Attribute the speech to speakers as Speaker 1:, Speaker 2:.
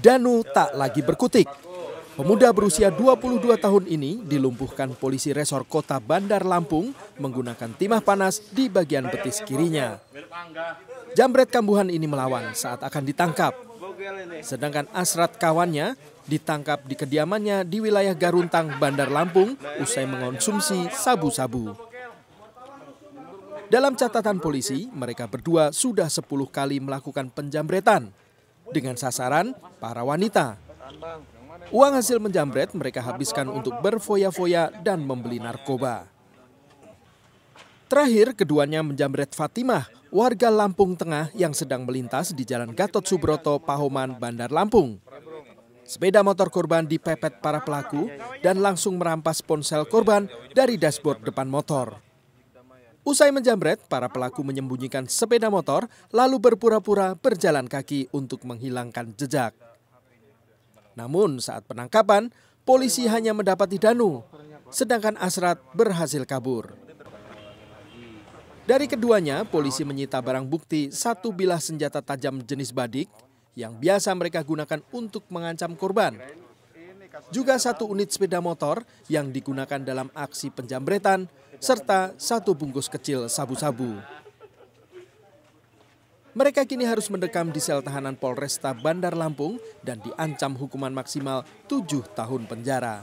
Speaker 1: Danu tak lagi berkutik. Pemuda berusia 22 tahun ini dilumpuhkan polisi resor kota Bandar Lampung menggunakan timah panas di bagian betis kirinya. Jambret kambuhan ini melawan saat akan ditangkap. Sedangkan Asrat kawannya ditangkap di kediamannya di wilayah Garuntang, Bandar Lampung usai mengonsumsi sabu-sabu. Dalam catatan polisi, mereka berdua sudah 10 kali melakukan penjambretan dengan sasaran para wanita. Uang hasil menjamret mereka habiskan untuk berfoya-foya dan membeli narkoba. Terakhir, keduanya menjamret Fatimah, warga Lampung Tengah yang sedang melintas di Jalan Gatot Subroto, Pahoman, Bandar Lampung. Sepeda motor korban dipepet para pelaku dan langsung merampas ponsel korban dari dashboard depan motor. Usai menjamret, para pelaku menyembunyikan sepeda motor lalu berpura-pura berjalan kaki untuk menghilangkan jejak. Namun saat penangkapan, polisi hanya mendapati Danu, sedangkan Asrat berhasil kabur. Dari keduanya, polisi menyita barang bukti satu bilah senjata tajam jenis badik yang biasa mereka gunakan untuk mengancam korban juga satu unit sepeda motor yang digunakan dalam aksi penjambretan, serta satu bungkus kecil sabu-sabu. Mereka kini harus mendekam di sel tahanan Polresta Bandar Lampung dan diancam hukuman maksimal tujuh tahun penjara.